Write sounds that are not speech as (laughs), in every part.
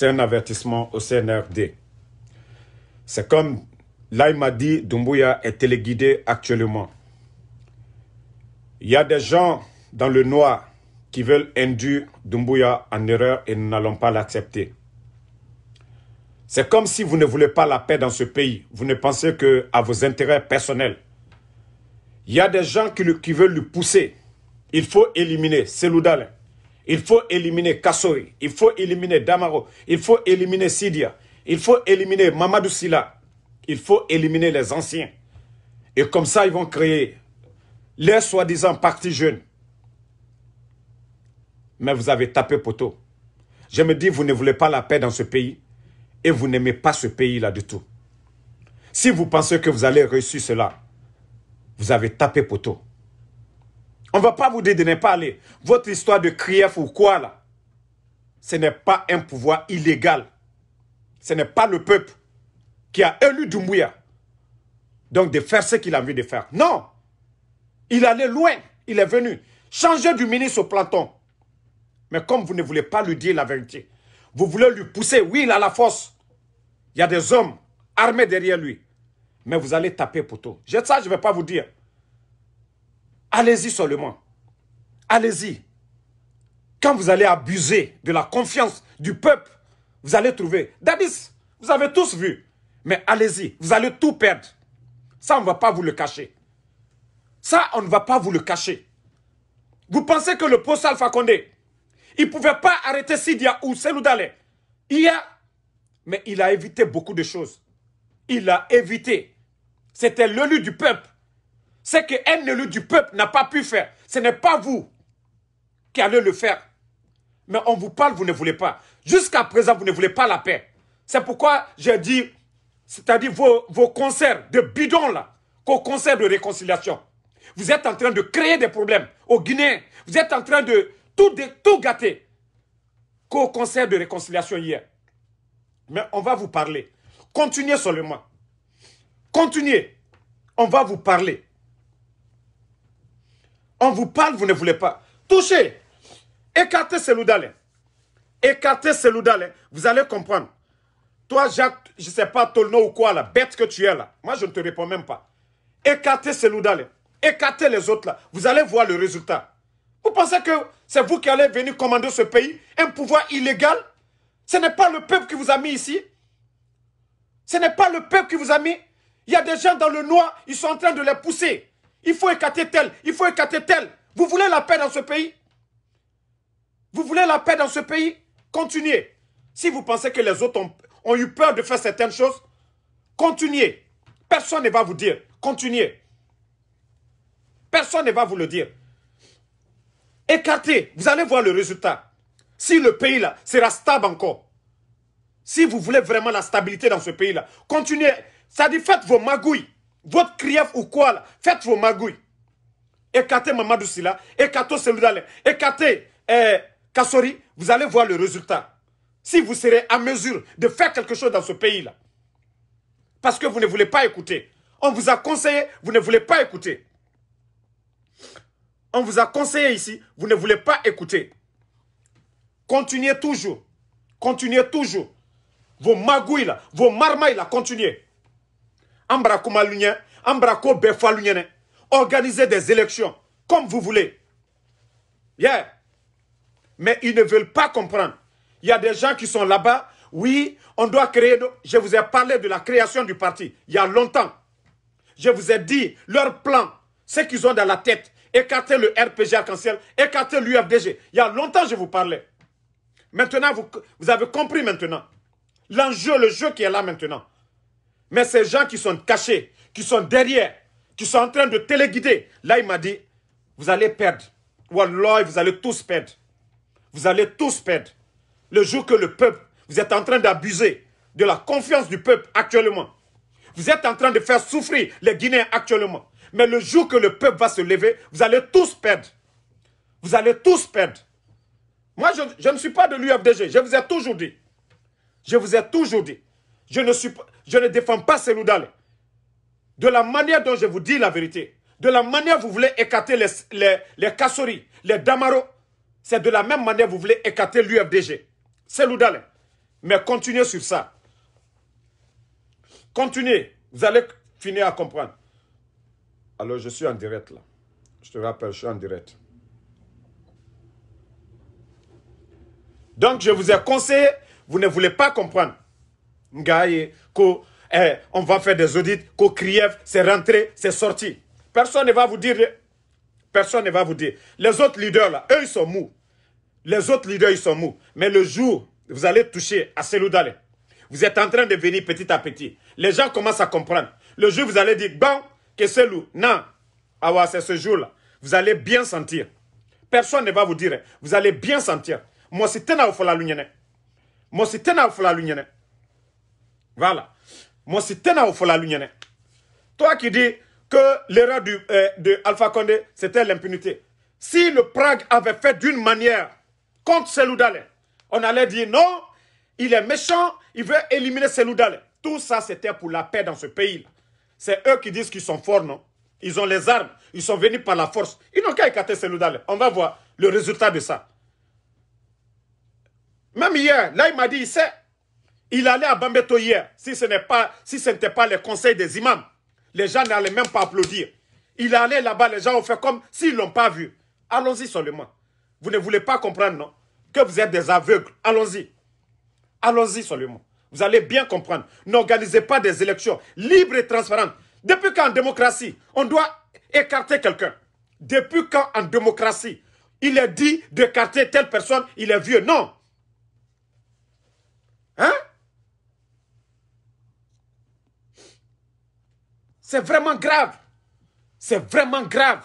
C'est un avertissement au CNRD. C'est comme là, il m'a dit, Doumbouya est téléguidé actuellement. Il y a des gens dans le noir qui veulent induire Doumbouya en erreur et nous n'allons pas l'accepter. C'est comme si vous ne voulez pas la paix dans ce pays. Vous ne pensez que à vos intérêts personnels. Il y a des gens qui, veulent le pousser. Il faut éliminer l'Oudalin. Il faut éliminer Kassori, il faut éliminer Damaro, il faut éliminer Sidia, il faut éliminer Mamadou Sila, il faut éliminer les anciens. Et comme ça, ils vont créer les soi-disant partis jeunes. Mais vous avez tapé poteau. Je me dis, vous ne voulez pas la paix dans ce pays et vous n'aimez pas ce pays-là du tout. Si vous pensez que vous allez réussir cela, vous avez tapé poteau. On ne va pas vous dire de ne pas aller. Votre histoire de crier ou quoi là, ce n'est pas un pouvoir illégal. Ce n'est pas le peuple qui a élu Doumbouya. Donc de faire ce qu'il a envie de faire. Non. Il allait loin. Il est venu. Changer du ministre au planton. Mais comme vous ne voulez pas lui dire la vérité, vous voulez lui pousser. Oui, il a la force. Il y a des hommes armés derrière lui. Mais vous allez taper poteau. J'ai ça, je ne vais pas vous dire. Allez-y seulement. Allez-y. Quand vous allez abuser de la confiance du peuple, vous allez trouver. Dadis, vous avez tous vu. Mais allez-y, vous allez tout perdre. Ça, on ne va pas vous le cacher. Ça, on ne va pas vous le cacher. Vous pensez que le poste Alpha Condé, il ne pouvait pas arrêter Sidia ou Seloudale. Il y a... Mais il a évité beaucoup de choses. Il a évité. C'était l'élu du peuple. Ce qu'un élu du peuple n'a pas pu faire, ce n'est pas vous qui allez le faire. Mais on vous parle, vous ne voulez pas. Jusqu'à présent, vous ne voulez pas la paix. C'est pourquoi j'ai dit, c'est-à-dire vos, concerts de bidon là, qu'au concert de réconciliation. Vous êtes en train de créer des problèmes au Guinée. Vous êtes en train de tout, de, tout gâter qu'au concert de réconciliation hier. Mais on va vous parler. Continuez seulement. Continuez. On va vous parler. On vous parle, vous ne voulez pas. Touchez. Écartez Seloudalé. Écartez Seloudalé. Vous allez comprendre. Toi, Jacques, je ne sais pas, nom ou quoi, la bête que tu es là. Moi, je ne te réponds même pas. Écartez d'aller. Écartez les autres là. Vous allez voir le résultat. Vous pensez que c'est vous qui allez venir commander ce pays Un pouvoir illégal Ce n'est pas le peuple qui vous a mis ici. Ce n'est pas le peuple qui vous a mis. Il y a des gens dans le noir, ils sont en train de les pousser. Il faut écarter tel, il faut écarter tel. Vous voulez la paix dans ce pays Vous voulez la paix dans ce pays Continuez. Si vous pensez que les autres ont, eu peur de faire certaines choses, continuez. Personne ne va vous dire. Continuez. Personne ne va vous le dire. Écartez. Vous allez voir le résultat. Si le pays là sera stable encore. Si vous voulez vraiment la stabilité dans ce pays là, continuez. Ça dit faites vos magouilles votre crièvre ou quoi là, faites vos magouilles. Écartez Mamadou Sila, écartez écartez eh, Kassori, vous allez voir le résultat. Si vous serez à mesure de faire quelque chose dans ce pays-là. Parce que vous ne voulez pas écouter. On vous a conseillé, vous ne voulez pas écouter. On vous a conseillé ici, vous ne voulez pas écouter. Continuez toujours. Continuez toujours. Vos magouilles là, vos marmailles là, continuez. Embraco Malunien, Embraco Befa des élections comme vous voulez yeah mais ils ne veulent pas comprendre il y a des gens qui sont là-bas oui on doit créer je vous ai parlé de la création du parti il y a longtemps je vous ai dit leur plan ce qu'ils ont dans la tête écarter le RPG arc-en-ciel écarter l'UFDG il y a longtemps je vous parlais maintenant vous, vous avez compris maintenant l'enjeu le jeu qui est là maintenant mais ces gens qui sont cachés, qui sont derrière, qui sont en train de téléguider, là, il m'a dit, vous allez perdre. Wallah, vous allez tous perdre. Vous allez tous perdre. Le jour que le peuple, vous êtes en train d'abuser de la confiance du peuple actuellement. Vous êtes en train de faire souffrir les Guinéens actuellement. Mais le jour que le peuple va se lever, vous allez tous perdre. Vous allez tous perdre. Moi, je, je ne suis pas de l'UFDG. Je vous ai toujours dit. Je vous ai toujours dit. Je ne, suis, je ne défends pas Seloudal. De la manière dont je vous dis la vérité, de la manière dont vous voulez écarter les, les, les Kassori, les Damaro, c'est de la même manière que vous voulez écarter l'UFDG. Seloudal. Mais continuez sur ça. Continuez. Vous allez finir à comprendre. Alors, je suis en direct là. Je te rappelle, je suis en direct. Donc, je vous ai conseillé, vous ne voulez pas comprendre. Ngaye, eh, on va faire des audits, ko Kriev, c'est rentré, c'est sorti. Personne ne va vous dire, personne ne va vous dire. Les autres leaders, là, eux, ils sont mous. Les autres leaders, ils sont mous. Mais le jour, vous allez toucher à Seloudale. Vous êtes en train de venir petit à petit. Les gens commencent à comprendre. Le jour, vous allez dire, bon, que c'est Non. Ah c'est ce jour-là. Vous allez bien sentir. Personne ne va vous dire. Vous allez bien sentir. Moi, c'est Tena la Lunyene. Moi, c'est Tena la Lunyene. Voilà. Moi, c'est Tena Fola hein. Toi qui dis que l'erreur euh, de Alpha Condé, c'était l'impunité. Si le Prague avait fait d'une manière contre Seloudale, on allait dire non, il est méchant, il veut éliminer Seloudale. Tout ça, c'était pour la paix dans ce pays. C'est eux qui disent qu'ils sont forts, non Ils ont les armes, ils sont venus par la force. Ils n'ont qu'à écarter Seloudale. On va voir le résultat de ça. Même hier, là, il m'a dit, il sait, il allait à Bambeto hier, si ce n'était pas, si ce pas les conseils des imams. Les gens n'allaient même pas applaudir. Il allait là-bas, les gens ont fait comme s'ils ne l'ont pas vu. Allons-y seulement. Vous ne voulez pas comprendre, non Que vous êtes des aveugles. Allons-y. Allons-y seulement. Vous allez bien comprendre. N'organisez pas des élections libres et transparentes. Depuis quand en démocratie, on doit écarter quelqu'un Depuis quand en démocratie, il est dit d'écarter telle personne, il est vieux Non. Hein C'est vraiment grave. C'est vraiment grave.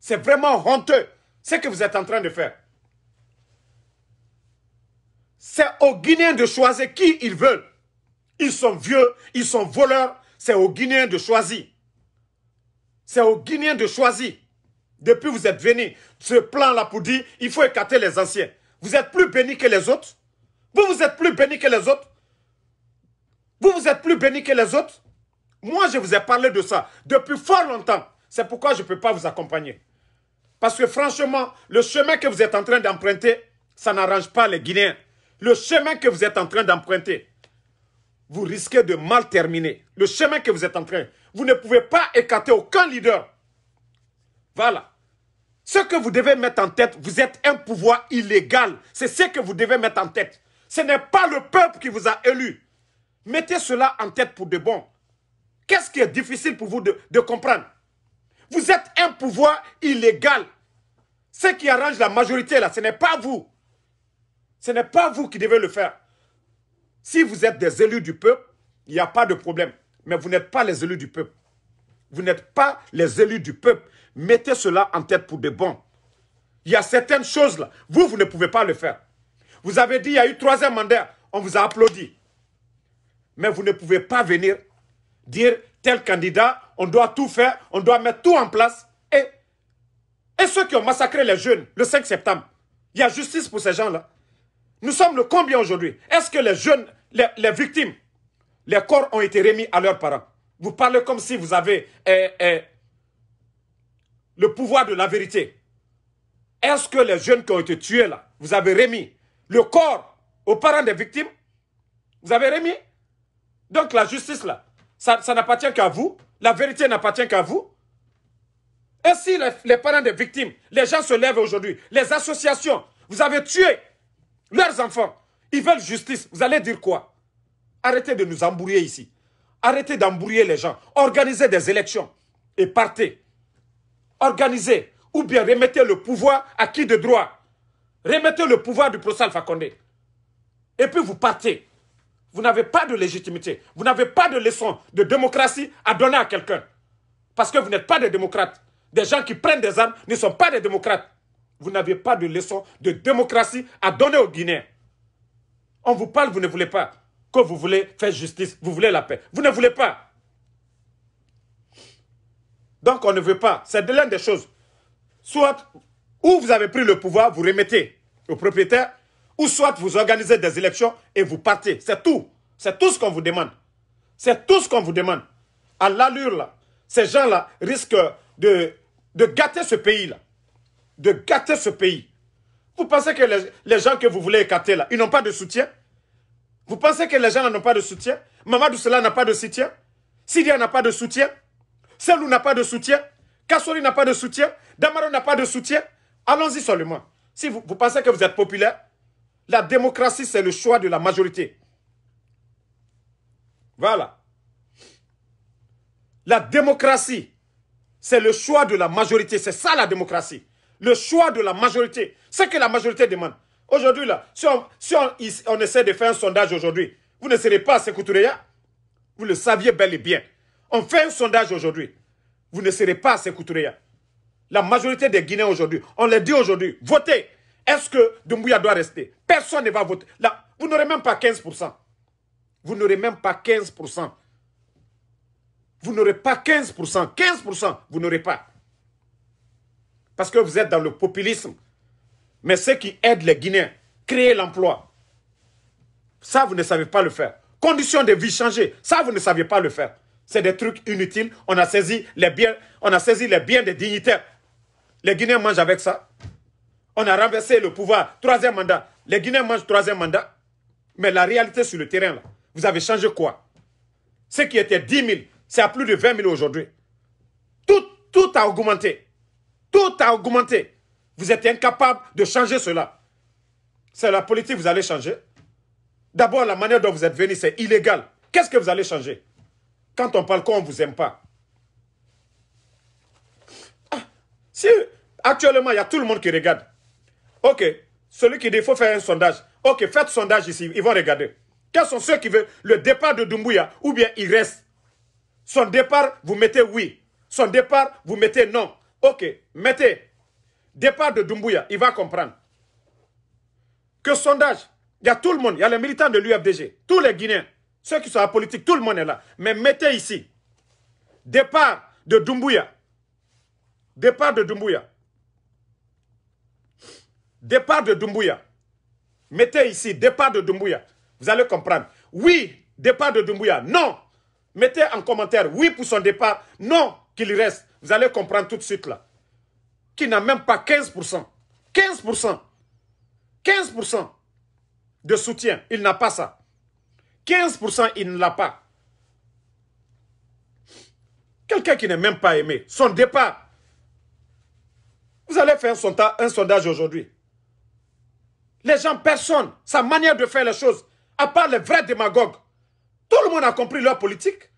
C'est vraiment honteux ce que vous êtes en train de faire. C'est aux Guinéens de choisir qui ils veulent. Ils sont vieux, ils sont voleurs. C'est aux Guinéens de choisir. C'est aux Guinéens de choisir. Depuis vous êtes venus, ce plan-là pour dire il faut écarter les anciens. Vous êtes plus bénis que les autres. Vous, vous êtes plus bénis que les autres. Vous, vous êtes plus bénis que les autres. Moi, je vous ai parlé de ça depuis fort longtemps. C'est pourquoi je ne peux pas vous accompagner. Parce que franchement, le chemin que vous êtes en train d'emprunter, ça n'arrange pas les Guinéens. Le chemin que vous êtes en train d'emprunter, vous risquez de mal terminer. Le chemin que vous êtes en train, vous ne pouvez pas écarter aucun leader. Voilà. Ce que vous devez mettre en tête, vous êtes un pouvoir illégal. C'est ce que vous devez mettre en tête. Ce n'est pas le peuple qui vous a élu. Mettez cela en tête pour de bon. Qu'est-ce qui est difficile pour vous de, comprendre Vous êtes un pouvoir illégal. Ce qui arrange la majorité, là, ce n'est pas vous. Ce n'est pas vous qui devez le faire. Si vous êtes des élus du peuple, il n'y a pas de problème. Mais vous n'êtes pas les élus du peuple. Vous n'êtes pas les élus du peuple. Mettez cela en tête pour des bons. Il y a certaines choses là. Vous, vous ne pouvez pas le faire. Vous avez dit, il y a eu troisième mandat. On vous a applaudi. Mais vous ne pouvez pas venir dire, tel candidat, on doit tout faire, on doit mettre tout en place. Et, et ceux qui ont massacré les jeunes le 5 septembre, il y a justice pour ces gens-là. Nous sommes le combien aujourd'hui Est-ce que les jeunes, les, victimes, les corps ont été remis à leurs parents Vous parlez comme si vous avez eh, eh, le pouvoir de la vérité. Est-ce que les jeunes qui ont été tués là, vous avez remis le corps aux parents des victimes Vous avez remis Donc la justice là, ça, n'appartient qu'à vous. La vérité n'appartient qu'à vous. Et si les, parents des victimes, les gens se lèvent aujourd'hui, les associations, vous avez tué leurs enfants, ils veulent justice, vous allez dire quoi Arrêtez de nous embrouiller ici. Arrêtez d'embrouiller les gens. Organisez des élections et partez. Organisez ou bien remettez le pouvoir à qui de droit Remettez le pouvoir du procès Alpha Condé. Et puis vous partez. Vous n'avez pas de légitimité. Vous n'avez pas de leçon de démocratie à donner à quelqu'un. Parce que vous n'êtes pas des démocrates. Des gens qui prennent des armes ne sont pas des démocrates. Vous n'avez pas de leçon de démocratie à donner aux Guinéens. On vous parle, vous ne voulez pas. Que vous voulez faire justice, vous voulez la paix. Vous ne voulez pas. Donc on ne veut pas. C'est de l'une des choses. Soit, où vous avez pris le pouvoir, vous remettez au propriétaire, ou soit vous organisez des élections et vous partez. C'est tout. C'est tout ce qu'on vous demande. C'est tout ce qu'on vous demande. À l'allure, là, ces gens-là risquent de, de gâter ce pays-là. De gâter ce pays. Vous pensez que les, gens que vous voulez écarter, là, ils n'ont pas de soutien Vous pensez que les gens là n'ont pas de soutien Mamadou Cela n'a pas de soutien Sidia n'a pas de soutien Selou n'a pas de soutien Kassori n'a pas de soutien Damaro n'a pas de soutien Allons-y seulement. Si vous, vous pensez que vous êtes populaire, la démocratie, c'est le choix de la majorité. Voilà. La démocratie, c'est le choix de la majorité. C'est ça la démocratie. Le choix de la majorité. C'est que la majorité demande. Aujourd'hui, là, si, on, essaie de faire un sondage aujourd'hui, vous ne serez pas à Sekoutureya. Vous le saviez bel et bien. On fait un sondage aujourd'hui. Vous ne serez pas à La majorité des Guinéens aujourd'hui, on les dit aujourd'hui, votez. Est-ce que Doumbouya doit rester Personne ne va voter. Là, vous n'aurez même pas 15%. Vous n'aurez même pas 15%. Vous n'aurez pas 15%. 15%, vous n'aurez pas. Parce que vous êtes dans le populisme. Mais ceux qui aident les Guinéens, créer l'emploi, ça, vous ne savez pas le faire. Conditions de vie changées, ça, vous ne savez pas le faire. C'est des trucs inutiles. On a saisi les biens, on a saisi les biens des dignitaires. Les Guinéens mangent avec ça on a renversé le pouvoir, troisième mandat. Les Guinéens mangent troisième mandat. Mais la réalité sur le terrain, là, vous avez changé quoi Ce qui était 10 000, c'est à plus de 20 000 aujourd'hui. Tout, tout a augmenté. Tout a augmenté. Vous êtes incapable de changer cela. C'est la politique que vous allez changer. D'abord, la manière dont vous êtes venus, c'est illégal. Qu'est-ce que vous allez changer Quand on parle on ne vous aime pas. Ah, si actuellement, il y a tout le monde qui regarde. Ok, celui qui dit qu'il faut faire un sondage. Ok, faites sondage ici, ils vont regarder. Quels sont ceux qui veulent le départ de Doumbouya ou bien il reste Son départ, vous mettez oui. Son départ, vous mettez non. Ok, mettez. Départ de Doumbouya, il va comprendre. Que sondage, il y a tout le monde, il y a les militants de l'UFDG, tous les Guinéens, ceux qui sont à la politique, tout le monde est là. Mais mettez ici. Départ de Doumbouya. Départ de Doumbouya. Départ de Doumbouya. Mettez ici, départ de Doumbouya. Vous allez comprendre. Oui, départ de Doumbouya. Non. Mettez en commentaire, oui pour son départ. Non, qu'il reste. Vous allez comprendre tout de suite là. Qui n'a même pas 15%. 15%. 15% de soutien. Il n'a pas ça. 15%, il ne l'a pas. Quelqu'un qui n'est même pas aimé. Son départ. Vous allez faire un sondage aujourd'hui. Les gens, personne, sa manière de faire les choses, à part les vrais démagogues. Tout le monde a compris leur politique.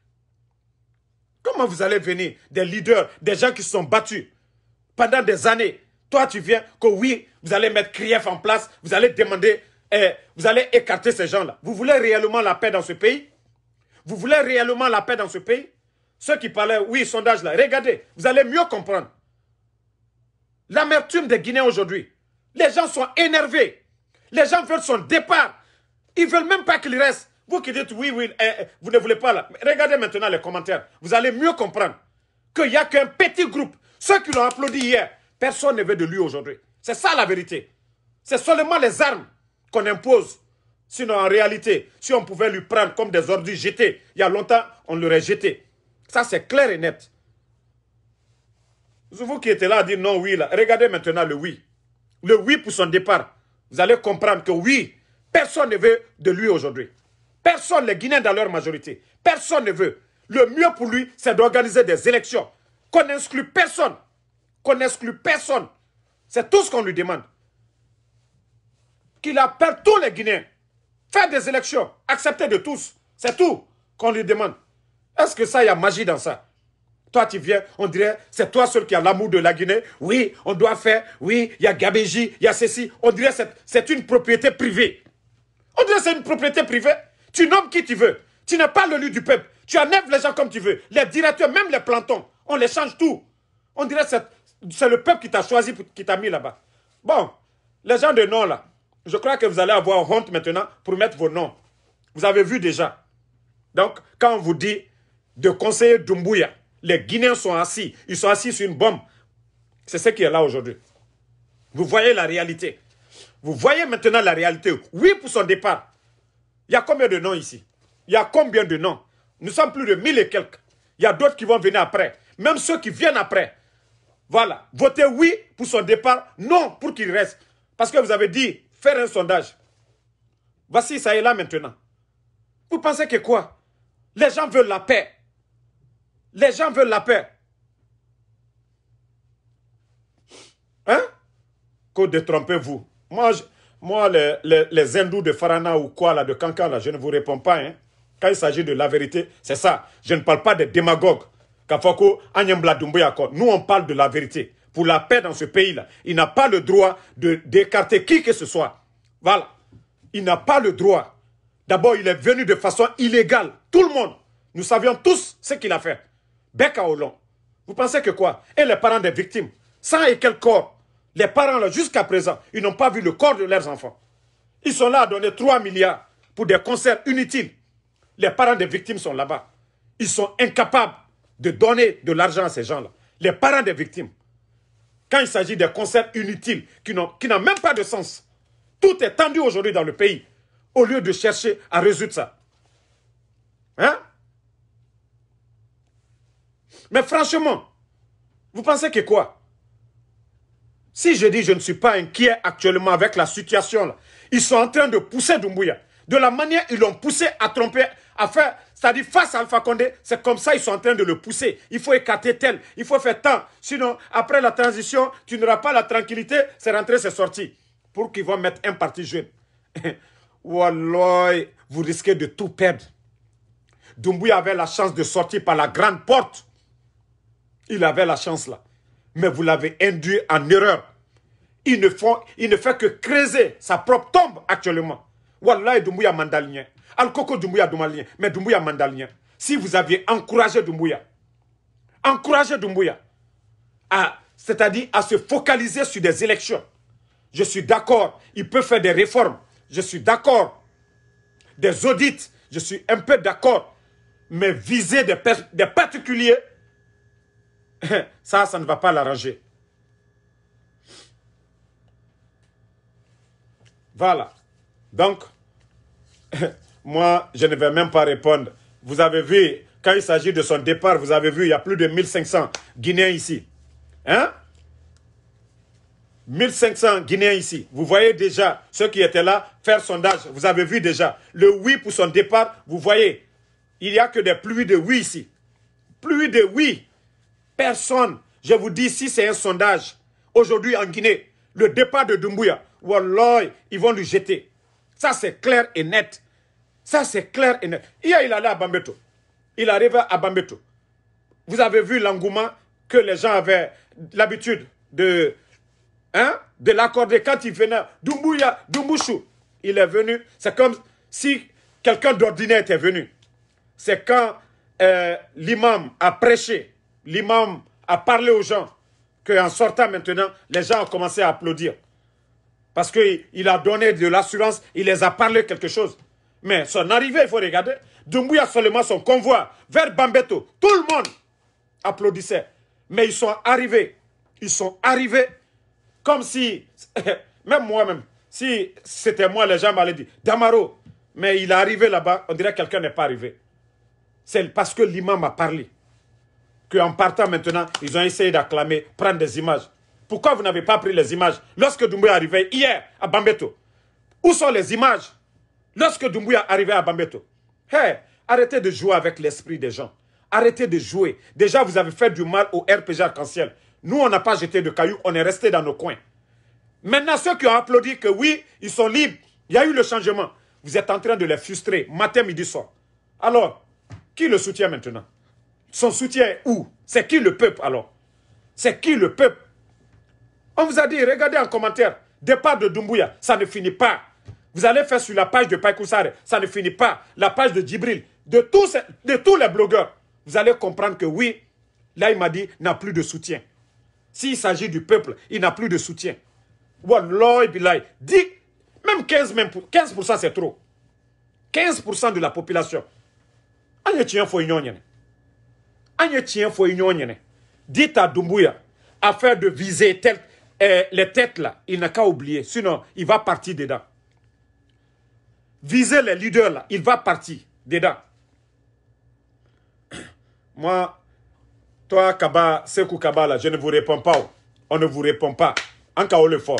Comment vous allez venir des leaders, des gens qui se sont battus pendant des années Toi, tu viens que oui, vous allez mettre Krief en place, vous allez demander, eh, vous allez écarter ces gens-là. Vous voulez réellement la paix dans ce pays Vous voulez réellement la paix dans ce pays Ceux qui parlaient, oui, sondage-là, regardez, vous allez mieux comprendre. L'amertume des Guinéens aujourd'hui. Les gens sont énervés. Les gens veulent son départ. Ils ne veulent même pas qu'il reste. Vous qui dites oui, oui, eh, eh, vous ne voulez pas là. Regardez maintenant les commentaires. Vous allez mieux comprendre qu'il n'y a qu'un petit groupe. Ceux qui l'ont applaudi hier, personne ne veut de lui aujourd'hui. C'est ça la vérité. C'est seulement les armes qu'on impose. Sinon, en réalité, si on pouvait lui prendre comme des ordures jetées. il y a longtemps, on l'aurait jeté. Ça, c'est clair et net. Vous qui étiez là à dire non, oui, là. regardez maintenant le oui. Le oui pour son départ vous allez comprendre que oui, personne ne veut de lui aujourd'hui. Personne, les Guinéens dans leur majorité, personne ne veut. Le mieux pour lui, c'est d'organiser des élections. Qu'on n'exclue personne. Qu'on n'exclue personne. C'est tout ce qu'on lui demande. Qu'il appelle tous les Guinéens. Faire des élections, accepter de tous. C'est tout qu'on lui demande. Est-ce que ça, il y a magie dans ça toi, tu viens, on dirait, c'est toi seul qui a l'amour de la Guinée. Oui, on doit faire. Oui, il y a Gabéji, il y a ceci. On dirait, c'est une propriété privée. On dirait, c'est une propriété privée. Tu nommes qui tu veux. Tu n'es pas le lieu du peuple. Tu enlèves les gens comme tu veux. Les directeurs, même les plantons, on les change tout. On dirait, c'est le peuple qui t'a choisi, qui t'a mis là-bas. Bon, les gens de nom, là, je crois que vous allez avoir honte maintenant pour mettre vos noms. Vous avez vu déjà. Donc, quand on vous dit de conseiller Dumbuya, les Guinéens sont assis. Ils sont assis sur une bombe. C'est ce qui est là aujourd'hui. Vous voyez la réalité. Vous voyez maintenant la réalité. Oui, pour son départ. Il y a combien de noms ici Il y a combien de noms Nous sommes plus de mille et quelques. Il y a d'autres qui vont venir après. Même ceux qui viennent après. Voilà. Votez oui pour son départ, non pour qu'il reste. Parce que vous avez dit faire un sondage. Voici, ça est là maintenant. Vous pensez que quoi Les gens veulent la paix. Les gens veulent la paix. Hein? Que détrompez-vous. Moi, moi les, hindous de Farana ou quoi, là, de Kankan là, je ne vous réponds pas. Hein. Quand il s'agit de la vérité, c'est ça. Je ne parle pas des démagogues. Nous, on parle de la vérité. Pour la paix dans ce pays-là, il n'a pas le droit d'écarter qui que ce soit. Voilà. Il n'a pas le droit. D'abord, il est venu de façon illégale. Tout le monde. Nous savions tous ce qu'il a fait bec à Vous pensez que quoi Et les parents des victimes, Sans et quel corps Les parents, jusqu'à présent, ils n'ont pas vu le corps de leurs enfants. Ils sont là à donner 3 milliards pour des concerts inutiles. Les parents des victimes sont là-bas. Ils sont incapables de donner de l'argent à ces gens-là. Les parents des victimes. Quand il s'agit des concerts inutiles qui n'ont même pas de sens, tout est tendu aujourd'hui dans le pays. Au lieu de chercher à résoudre ça, Mais franchement, vous pensez que quoi Si je dis je ne suis pas inquiet actuellement avec la situation, ils sont en train de pousser Doumbouya. De la manière ils l'ont poussé à tromper, à faire, c'est-à-dire face à Alpha Condé, c'est comme ça ils sont en train de le pousser. Il faut écarter tel, il faut faire tant. Sinon, après la transition, tu n'auras pas la tranquillité, c'est rentré, c'est sorti. Pour qu'ils vont mettre un parti jeune. (laughs) Wallah, vous risquez de tout perdre. Doumbouya avait la chance de sortir par la grande porte. Il avait la chance là. Mais vous l'avez induit en erreur. Il ne, font, il ne fait que creuser sa propre tombe actuellement. Wallah Doumbouya Mandalien, Alcoco Doumbouya Doumalien. Mais Doumbouya mandalien. Si vous aviez encouragé Doumbouya, encouragé Doumbouya c'est-à-dire à se focaliser sur des élections. Je suis d'accord, il peut faire des réformes. Je suis d'accord. Des audits, je suis un peu d'accord. Mais viser des, des particuliers, (laughs) ça, ça ne va pas l'arranger. Voilà. Donc, (laughs) moi, je ne vais même pas répondre. Vous avez vu, quand il s'agit de son départ, vous avez vu, il y a plus de 1500 Guinéens ici. Hein 1500 Guinéens ici. Vous voyez déjà ceux qui étaient là faire sondage. Vous avez vu déjà. Le oui pour son départ, vous voyez, il n'y a que des pluies de oui ici. Pluies de oui personne, je vous dis, si c'est un sondage, aujourd'hui en Guinée, le départ de Doumbouya, Wallah, ils vont le jeter. Ça, c'est clair et net. Ça, c'est clair et net. Hier, il allait à Bambeto. Il arrivait à Bambeto. Vous avez vu l'engouement que les gens avaient l'habitude de, hein, de l'accorder quand il venait. Doumbouya, Doumbouchou, il est venu. C'est comme si quelqu'un d'ordinaire était venu. C'est quand euh, l'imam a prêché l'imam a parlé aux gens, qu'en sortant maintenant, les gens ont commencé à applaudir. Parce qu'il a donné de l'assurance, il les a parlé quelque chose. Mais son arrivée, il faut regarder. Dumbuya seulement son convoi vers Bambeto. Tout le monde applaudissait. Mais ils sont arrivés. Ils sont arrivés comme si, (laughs) même moi-même, si c'était moi, les gens m'allaient dire, Damaro, mais il est arrivé là-bas, on dirait que quelqu'un n'est pas arrivé. C'est parce que l'imam a parlé qu'en partant maintenant, ils ont essayé d'acclamer, prendre des images. Pourquoi vous n'avez pas pris les images Lorsque Doumbouya est arrivé hier à Bambeto, où sont les images Lorsque Doumbouya est arrivé à Bambeto, arrêtez de jouer avec l'esprit des gens. Arrêtez de jouer. Déjà, vous avez fait du mal au RPG Arc-en-Ciel. Nous, on n'a pas jeté de cailloux, on est resté dans nos coins. Maintenant, ceux qui ont applaudi que oui, ils sont libres, il y a eu le changement. Vous êtes en train de les frustrer, matin, midi, soir. Alors, qui le soutient maintenant son soutien est où C'est qui le peuple alors C'est qui le peuple On vous a dit, regardez en commentaire, départ de Doumbouya, ça ne finit pas. Vous allez faire sur la page de Paikousare ça ne finit pas. La page de Djibril, de tous, de tous les blogueurs, vous allez comprendre que oui, là il m'a dit, n'a plus de soutien. S'il s'agit du peuple, il n'a plus de soutien. Wallahi dit même 15%, même 15 c'est trop. 15% de la population. tiens, faut Dites à Doumbouya dumbuya affaire de viser eh, les têtes là il n'a qu'à oublier sinon il va partir dedans viser les leaders là il va partir dedans (coughs) moi toi Kaba Sekou Kaba je ne vous réponds pas oh. on ne vous répond pas où le fort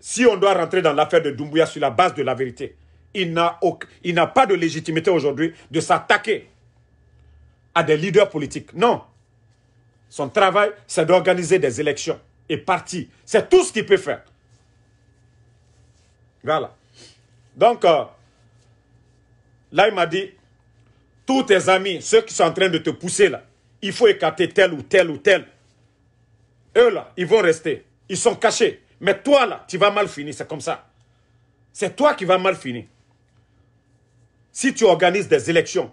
si on doit rentrer dans l'affaire de Dumbuya sur la base de la vérité, il n'a pas de légitimité aujourd'hui de s'attaquer à des leaders politiques. Non. Son travail, c'est d'organiser des élections et parti. C'est tout ce qu'il peut faire. Voilà. Donc, euh, là, il m'a dit, tous tes amis, ceux qui sont en train de te pousser là, il faut écarter tel ou tel ou tel. Eux là, ils vont rester. Ils sont cachés. Mais toi là, tu vas mal finir. C'est comme ça. C'est toi qui vas mal finir. Si tu organises des élections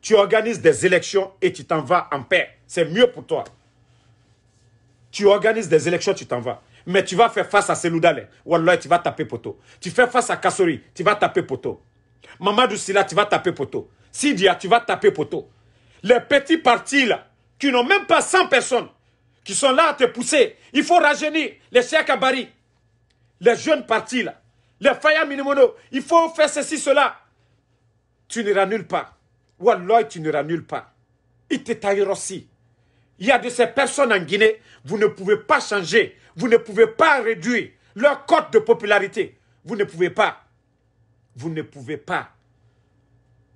tu organises des élections et tu t'en vas en paix. C'est mieux pour toi. Tu organises des élections, tu t'en vas. Mais tu vas faire face à Seloudale. Wallah, tu vas taper poteau. Tu fais face à Kassori, tu vas taper poteau. Mamadou Sila, tu vas taper poteau. Sidia, tu vas taper poteau. Les petits partis là, qui n'ont même pas 100 personnes, qui sont là à te pousser. Il faut rajeunir les Cheikh les jeunes partis là, les Faya Minimono. Il faut faire ceci, cela. Tu ne nulle part. Wallah, tu ne nulle pas. Il te taillera aussi. Il y a de ces personnes en Guinée, vous ne pouvez pas changer, vous ne pouvez pas réduire leur cote de popularité. Vous ne pouvez pas. Vous ne pouvez pas.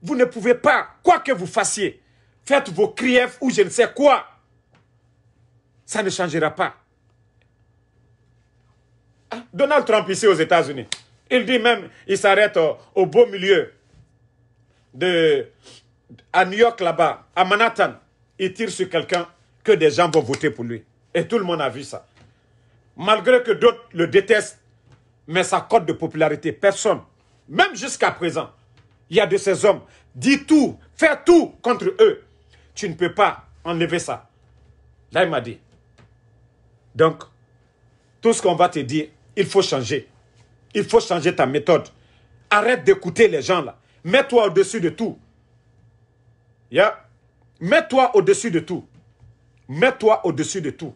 Vous ne pouvez pas, quoi que vous fassiez, faites vos crièves ou je ne sais quoi. Ça ne changera pas. Ah, Donald Trump ici aux États-Unis, il dit même, il s'arrête au beau milieu de, à New York là-bas, à Manhattan, il tire sur quelqu'un que des gens vont voter pour lui. Et tout le monde a vu ça. Malgré que d'autres le détestent, mais sa cote de popularité, personne, même jusqu'à présent, il y a de ces hommes, dit tout, Fais tout contre eux. Tu ne peux pas enlever ça. Là, il m'a dit. Donc, tout ce qu'on va te dire, il faut changer. Il faut changer ta méthode. Arrête d'écouter les gens là. Mets-toi au-dessus de tout. Mets-toi au-dessus de tout. Mets-toi au-dessus de tout.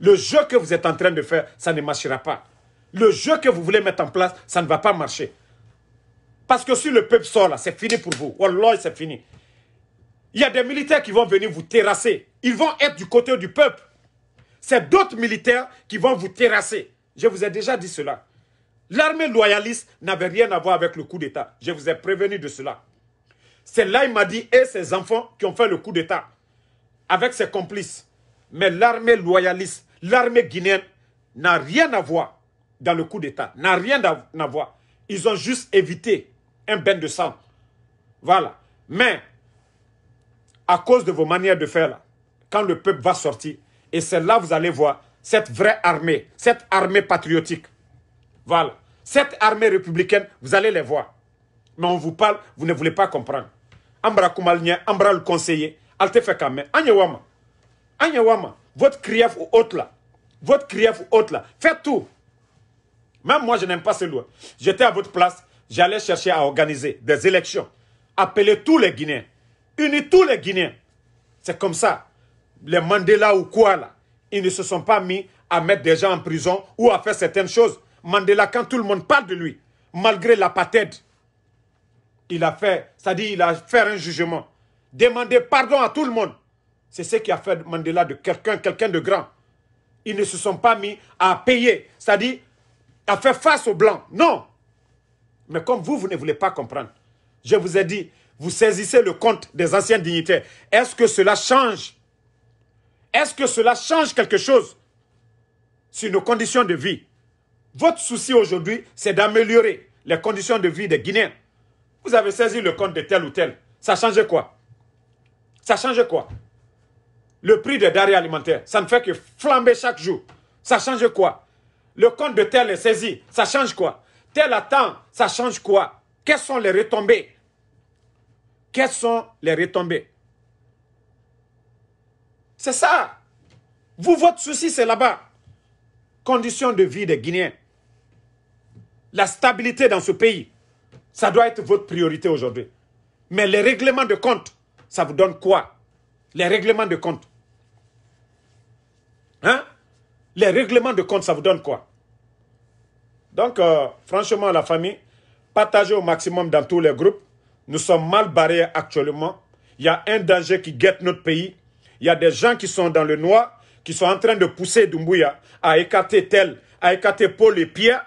Le jeu que vous êtes en train de faire, ça ne marchera pas. Le jeu que vous voulez mettre en place, ça ne va pas marcher. Parce que si le peuple sort là, c'est fini pour vous. Wallah, c'est fini. Il y a des militaires qui vont venir vous terrasser. Ils vont être du côté du peuple. C'est d'autres militaires qui vont vous terrasser. Je vous ai déjà dit cela. L'armée loyaliste n'avait rien à voir avec le coup d'État. Je vous ai prévenu de cela. C'est là, il m'a dit, et ses enfants qui ont fait le coup d'État, avec ses complices. Mais l'armée loyaliste, l'armée guinéenne, n'a rien à voir dans le coup d'État, n'a rien à voir. Ils ont juste évité un bain de sang. Voilà. Mais, à cause de vos manières de faire, quand le peuple va sortir, et c'est là que vous allez voir cette vraie armée, cette armée patriotique. Voilà. Cette armée républicaine, vous allez les voir. Mais on vous parle, vous ne voulez pas comprendre. Ambra Koumalnia, Ambra le conseiller Alte te Anyewama. Agnewama. Votre an ou autre là. votre criaf ou autre là faites tout même moi je n'aime pas ces lois. j'étais à votre place j'allais chercher à organiser des élections Appeler tous les Guinéens unis tous les Guinéens c'est comme ça les Mandela ou quoi là ils ne se sont pas mis à mettre des gens en prison ou à faire certaines choses Mandela quand tout le monde parle de lui malgré la l'apathède il a fait, c'est-à-dire il a fait un jugement. Demander pardon à tout le monde. C'est ce qui a fait Mandela de quelqu'un, quelqu'un de grand. Ils ne se sont pas mis à payer, c'est-à-dire à faire face aux Blancs. Non. Mais comme vous, vous ne voulez pas comprendre, je vous ai dit, vous saisissez le compte des anciens dignitaires. Est-ce que cela change Est-ce que cela change quelque chose sur nos conditions de vie Votre souci aujourd'hui, c'est d'améliorer les conditions de vie des Guinéens. Vous avez saisi le compte de tel ou tel. Ça change quoi Ça change quoi Le prix des denrées alimentaires, ça ne fait que flamber chaque jour. Ça change quoi Le compte de tel est saisi, ça change quoi Tel attend, ça change quoi Quelles sont les retombées Quelles sont les retombées C'est ça. Vous, votre souci, c'est là-bas. Condition de vie des Guinéens. La stabilité dans ce pays. Ça doit être votre priorité aujourd'hui. Mais les règlements de compte, ça vous donne quoi Les règlements de compte. Hein Les règlements de compte, ça vous donne quoi Donc, euh, franchement, la famille, partagez au maximum dans tous les groupes. Nous sommes mal barrés actuellement. Il y a un danger qui guette notre pays. Il y a des gens qui sont dans le noir, qui sont en train de pousser Dumbuya à écarter tel, à écarter Paul et Pierre,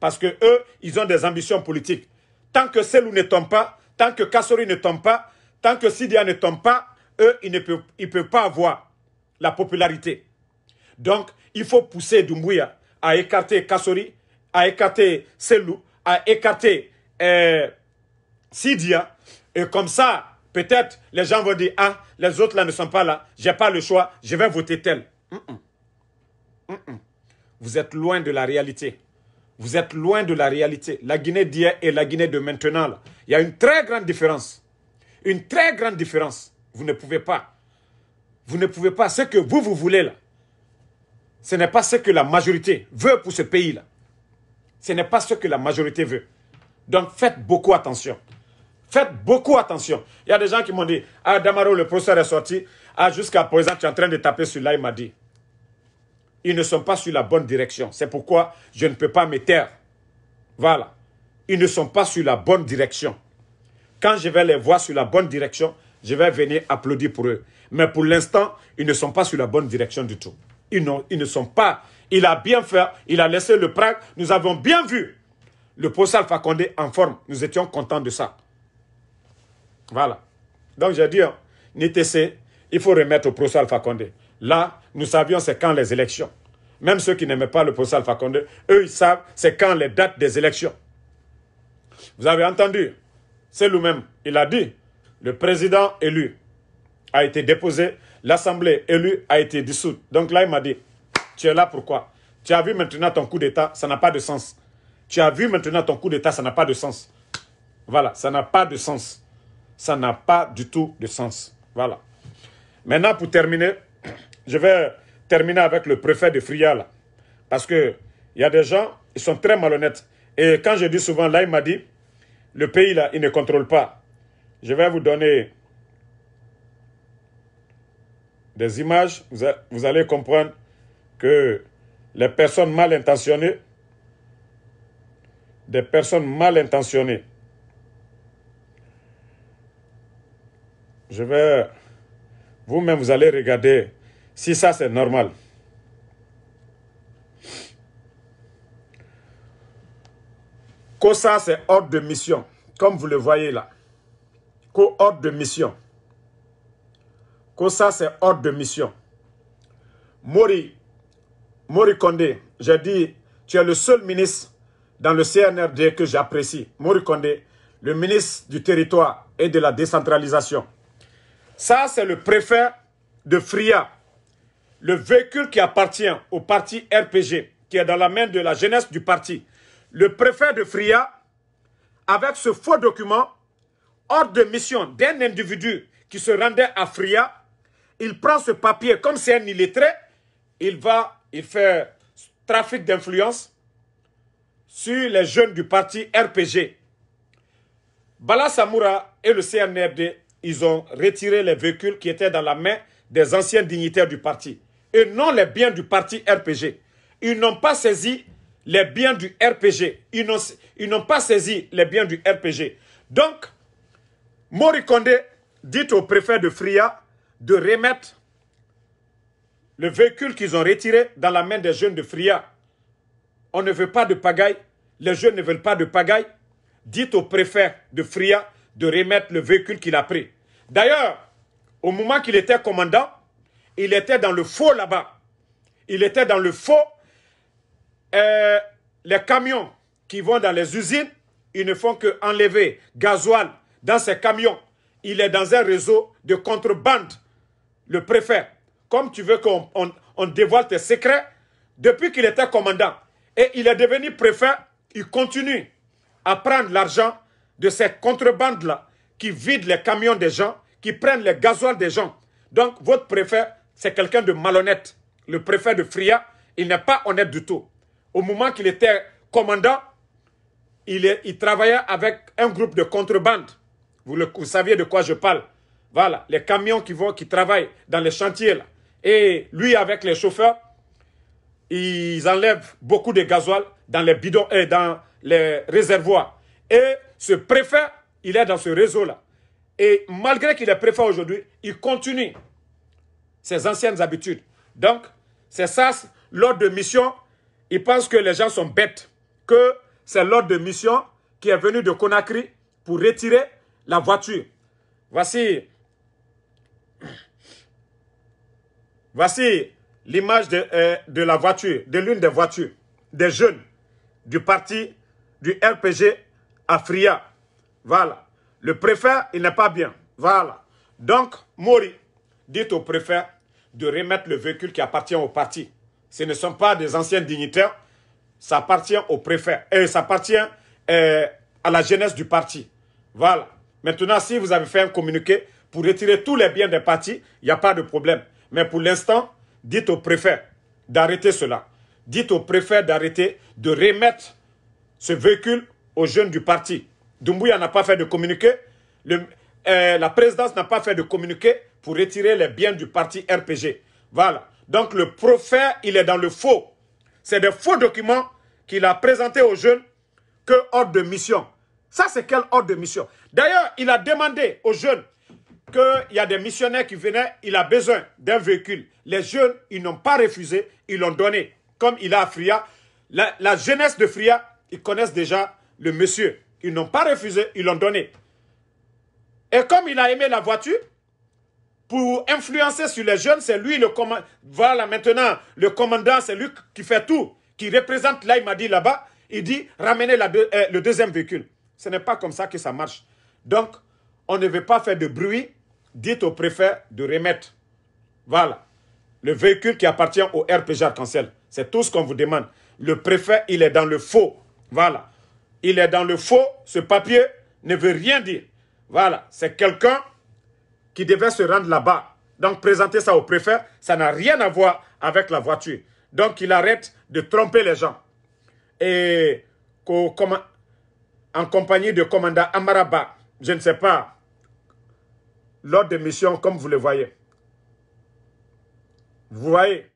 parce qu'eux, ils ont des ambitions politiques. Tant que Selou ne tombe pas, tant que Kassori ne tombe pas, tant que Sidia ne tombe pas, eux, ils ne peuvent, pas avoir la popularité. Donc, il faut pousser Doumbouya à écarter Kassori, à écarter Selou, à écarter euh, Sidia. Et comme ça, peut-être les gens vont dire, ah, les autres là ne sont pas là, je n'ai pas le choix, je vais voter tel. vous êtes loin de la réalité. Vous êtes loin de la réalité. La Guinée d'hier et la Guinée de maintenant, il y a une très grande différence. Une très grande différence. Vous ne pouvez pas. Vous ne pouvez pas. Ce que vous, vous voulez, là, ce n'est pas ce que la majorité veut pour ce pays-là. Ce n'est pas ce que la majorité veut. Donc faites beaucoup attention. Faites beaucoup attention. Il y a des gens qui m'ont dit, ah Damaro, le procès est sorti. Ah, jusqu'à présent, tu es en train de taper sur là, il m'a dit. Ils ne sont pas sur la bonne direction. C'est pourquoi je ne peux pas me taire. Voilà. Ils ne sont pas sur la bonne direction. Quand je vais les voir sur la bonne direction, je vais venir applaudir pour eux. Mais pour l'instant, ils ne sont pas sur la bonne direction du tout. Ils, ils ne sont pas. Il a bien fait, il a laissé le Prague. Nous avons bien vu le Alpha Condé en forme. Nous étions contents de ça. Voilà. Donc j'ai dit, NTC, hein, il faut remettre au Alpha Condé. Là, nous savions c'est quand les élections. Même ceux qui n'aimaient pas le procès Alpha Condé, eux, ils savent c'est quand les dates des élections. Vous avez entendu, c'est lui-même, il a dit, le président élu a été déposé, l'assemblée élue a été dissoute. Donc là, il m'a dit, tu es là pourquoi Tu as vu maintenant ton coup d'État, ça n'a pas de sens. Tu as vu maintenant ton coup d'État, ça n'a pas de sens. Voilà, ça n'a pas de sens. Ça n'a pas du tout de sens. Voilà. Maintenant, pour terminer, je vais terminer avec le préfet de Frial parce Parce qu'il y a des gens, ils sont très malhonnêtes. Et quand je dis souvent, là, il m'a dit, le pays, là, il ne contrôle pas. Je vais vous donner des images. vous allez comprendre que les personnes mal intentionnées, des personnes mal intentionnées, je vais, vous-même, vous allez regarder si ça, c'est normal. ça c'est hors de mission, comme vous le voyez là. co hors de mission. ça c'est hors de mission. Mori, Mori Condé, j'ai dit, tu es le seul ministre dans le CNRD que j'apprécie. Mori Condé, le ministre du territoire et de la décentralisation. Ça, c'est le préfet de Fria le véhicule qui appartient au parti RPG, qui est dans la main de la jeunesse du parti, le préfet de Fria, avec ce faux document, hors de mission d'un individu qui se rendait à Fria, il prend ce papier comme c'est un illettré, il va, il fait trafic d'influence sur les jeunes du parti RPG. Bala Samoura et le CNRD, ils ont retiré les véhicules qui étaient dans la main des anciens dignitaires du parti et non les biens du parti RPG. Ils n'ont pas saisi les biens du RPG. Ils n'ont pas saisi les biens du RPG. Donc, Morikonde dit au préfet de Fria de remettre le véhicule qu'ils ont retiré dans la main des jeunes de Fria. On ne veut pas de pagaille. Les jeunes ne veulent pas de pagaille. Dites au préfet de Fria de remettre le véhicule qu'il a pris. D'ailleurs, au moment qu'il était commandant, il était dans le faux là-bas. Il était dans le faux. Euh, les camions qui vont dans les usines, ils ne font qu'enlever enlever gasoil dans ces camions. Il est dans un réseau de contrebande. Le préfet, comme tu veux qu'on on, dévoile tes secrets, depuis qu'il était commandant et il est devenu préfet, il continue à prendre l'argent de ces contrebandes-là qui vident les camions des gens, qui prennent les gasoil des gens. Donc, votre préfet c'est quelqu'un de malhonnête. Le préfet de Fria, il n'est pas honnête du tout. Au moment qu'il était commandant, il, travaillait avec un groupe de contrebande. Vous, le, saviez de quoi je parle. Voilà, les camions qui vont, qui travaillent dans les chantiers. Et lui, avec les chauffeurs, ils enlèvent beaucoup de gasoil dans les bidons et euh, dans les réservoirs. Et ce préfet, il est dans ce réseau-là. Et malgré qu'il est préfet aujourd'hui, il continue ses anciennes habitudes. Donc, c'est ça, l'ordre de mission, il pense que les gens sont bêtes, que c'est l'ordre de mission qui est venu de Conakry pour retirer la voiture. Voici, voici l'image de, euh, de la voiture, de l'une des voitures, des jeunes du parti du RPG Afria. Voilà. Le préfet, il n'est pas bien. Voilà. Donc, Mori, dites au préfet de remettre le véhicule qui appartient au parti. Ce ne sont pas des anciens dignitaires, ça appartient au préfet et ça appartient euh, à la jeunesse du parti. Voilà. Maintenant, si vous avez fait un communiqué pour retirer tous les biens des partis, il n'y a pas de problème. Mais pour l'instant, dites au préfet d'arrêter cela. Dites au préfet d'arrêter de remettre ce véhicule aux jeunes du parti. Dumbuya n'a pas fait de communiqué. Euh, la présidence n'a pas fait de communiqué pour retirer les biens du parti RPG. Voilà. Donc le prophète, il est dans le faux. C'est des faux documents qu'il a présentés aux jeunes que hors de mission. Ça, c'est quel ordre de mission D'ailleurs, il a demandé aux jeunes qu'il y a des missionnaires qui venaient, il a besoin d'un véhicule. Les jeunes, ils n'ont pas refusé, ils l'ont donné. Comme il a à Fria, la, la jeunesse de Fria, ils connaissent déjà le monsieur. Ils n'ont pas refusé, ils l'ont donné. Et comme il a aimé la voiture, pour influencer sur les jeunes, c'est lui le commandant. Voilà maintenant, le commandant, c'est lui qui fait tout, qui représente. Là, il m'a dit là-bas, il dit ramenez euh, le deuxième véhicule. Ce n'est pas comme ça que ça marche. Donc, on ne veut pas faire de bruit. Dites au préfet de remettre. Voilà. Le véhicule qui appartient au RPG arc C'est tout ce qu'on vous demande. Le préfet, il est dans le faux. Voilà. Il est dans le faux. Ce papier ne veut rien dire. Voilà. C'est quelqu'un qui devait se rendre là-bas. Donc, présenter ça au préfet, ça n'a rien à voir avec la voiture. Donc, il arrête de tromper les gens. Et en compagnie de commandant Amaraba, je ne sais pas, lors des missions, comme vous le voyez. Vous voyez